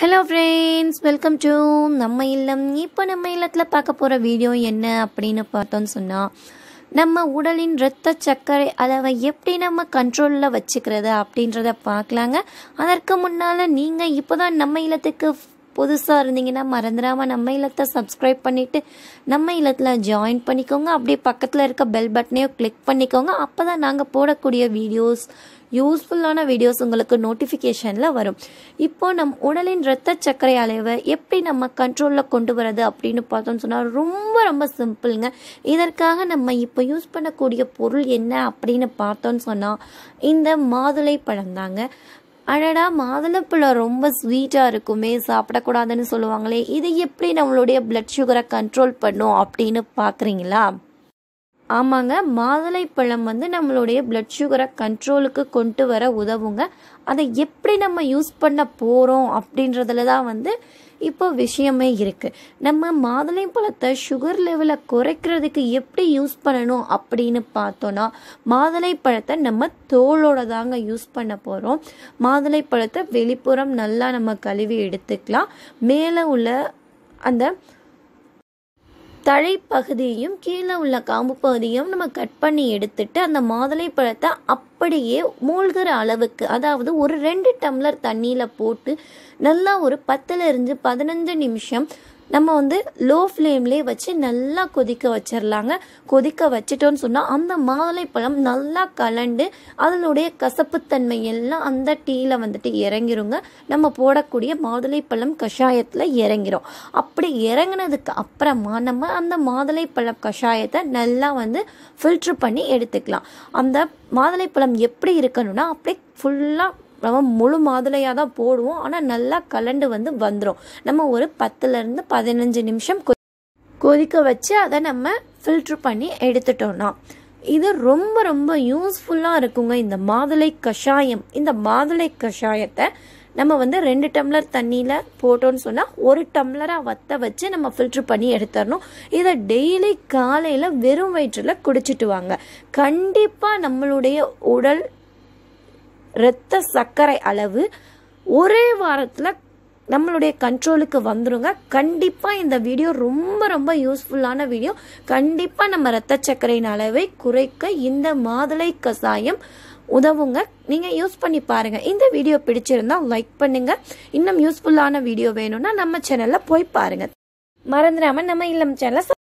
hello friends welcome to நம்ம இல்லம் இப்போ நம்ம இல்லத்தில் பார்க்க போகிற வீடியோ என்ன அப்படின்னு பார்த்தோன்னு சொன்னால் நம்ம உடலின் இரத்த சர்க்கரை அளவை எப்படி நம்ம கண்ட்ரோலில் வச்சுக்கிறது அப்படின்றத பார்க்கலாங்க அதற்கு முன்னால் நீங்கள் இப்போ தான் நம்ம இல்லத்துக்கு புதுசாக இருந்தீங்கன்னா மறந்துடாமல் நம்ம இல்லத்தை சப்ஸ்கிரைப் பண்ணிவிட்டு நம்ம இல்லத்தில் ஜாயின் பண்ணிக்கோங்க அப்படியே பக்கத்தில் இருக்க பெல் பட்டனையும் கிளிக் பண்ணிக்கோங்க அப்போ தான் நாங்கள் போடக்கூடிய வீடியோஸ் யூஸ்ஃபுல்லான வீடியோஸ் உங்களுக்கு நோட்டிஃபிகேஷனில் வரும் இப்போ நம் உடலின் இரத்த சர்க்கரை அளவை எப்படி நம்ம கண்ட்ரோலில் கொண்டு வரது அப்படின்னு பார்த்தோம்னு சொன்னால் ரொம்ப ரொம்ப சிம்பிளுங்க இதற்காக நம்ம இப்போ யூஸ் பண்ணக்கூடிய பொருள் என்ன அப்படின்னு பார்த்தோம்னு சொன்னால் இந்த மாதுளை பழம் தாங்க அடடா மாதுளப்பழம் ரொம்ப ஸ்வீட்டாக இருக்குமே சாப்பிடக்கூடாதுன்னு சொல்லுவாங்களே இது எப்படி நம்மளுடைய பிளட் சுகரை கண்ட்ரோல் பண்ணும் அப்படின்னு பார்க்குறீங்களா ஆமாங்க மாதுளைப்பழம் வந்து நம்மளுடைய பிளட் சுகரை கண்ட்ரோலுக்கு கொண்டு வர உதவுங்க அதை எப்படி நம்ம யூஸ் பண்ண போகிறோம் அப்படின்றதுல தான் வந்து இப்போ விஷயமே இருக்குது நம்ம மாதுளை பழத்தை சுகர் லெவலை குறைக்கிறதுக்கு எப்படி யூஸ் பண்ணணும் அப்படின்னு பார்த்தோன்னா மாதுளை பழத்தை நம்ம தோலோட தாங்க யூஸ் பண்ண போகிறோம் மாதுளை பழத்தை வெளிப்புறம் நல்லா நம்ம கழுவி எடுத்துக்கலாம் மேலே உள்ள அந்த தழைப்பகுதியையும் கீழே உள்ள காம்பு பகுதியும் நம்ம கட் பண்ணி எடுத்துட்டு அந்த மாதுளை பழத்தை அப்படியே மூழ்கிற அளவுக்கு அதாவது ஒரு ரெண்டு டம்ளர் தண்ணியில் போட்டு நல்லா ஒரு பத்துலேருந்து பதினஞ்சு நிமிஷம் நம்ம வந்து லோ ஃப்ளேம்லேயே வச்சு நல்லா கொதிக்க வச்சிடலாங்க கொதிக்க வச்சிட்டோன்னு சொன்னால் அந்த மாதுளைப்பழம் நல்லா கலண்டு அதனுடைய கசப்புத்தன்மை எல்லாம் அந்த டீயில் வந்துட்டு இறங்கிருங்க நம்ம போடக்கூடிய மாதுளைப்பழம் கஷாயத்தில் இறங்கிறோம் அப்படி இறங்கினதுக்கு அப்புறமா நம்ம அந்த மாதுளைப்பழம் கஷாயத்தை நல்லா வந்து ஃபில்ட்ரு பண்ணி எடுத்துக்கலாம் அந்த மாதுளைப்பழம் எப்படி இருக்கணும்னா அப்படியே ஃபுல்லாக நம்ம முழு மாதுளையாக தான் போடுவோம் ஆனால் நல்லா கலண்டு வந்து வந்துடும் நம்ம ஒரு பத்துலேருந்து பதினஞ்சு நிமிஷம் கொதிக்க வச்சு அதை நம்ம ஃபில்ட்ரு பண்ணி எடுத்துட்டோம்னா இது ரொம்ப ரொம்ப யூஸ்ஃபுல்லாக இருக்குங்க இந்த மாதுளை கஷாயம் இந்த மாதுளை கஷாயத்தை நம்ம வந்து ரெண்டு டம்ளர் தண்ணியில் போட்டோன்னு சொன்னால் ஒரு டம்ளராக வத்த வச்சு நம்ம ஃபில்ட்ரு பண்ணி எடுத்துடணும் இதை டெய்லி காலையில் வெறும் வயிற்றில் குடிச்சிட்டு வாங்க கண்டிப்பாக நம்மளுடைய உடல் இரத்த சர்க்கரை அளவு ஒரே வாரத்தில் நம்மளுடைய கண்ட்ரோலுக்கு வந்துடுங்க கண்டிப்பாக இந்த வீடியோ ரொம்ப ரொம்ப யூஸ்ஃபுல்லான வீடியோ கண்டிப்பாக நம்ம ரத்த சர்க்கரையின் அளவை குறைக்க இந்த மாதுளை கசாயம் உதவுங்க நீங்கள் யூஸ் பண்ணி பாருங்கள் இந்த வீடியோ பிடிச்சிருந்தால் லைக் பண்ணுங்கள் இன்னும் யூஸ்ஃபுல்லான வீடியோ வேணும்னா நம்ம சேனலில் போய் பாருங்கள் மறந்துடாமல் நம்ம இல்லம் சேனலில்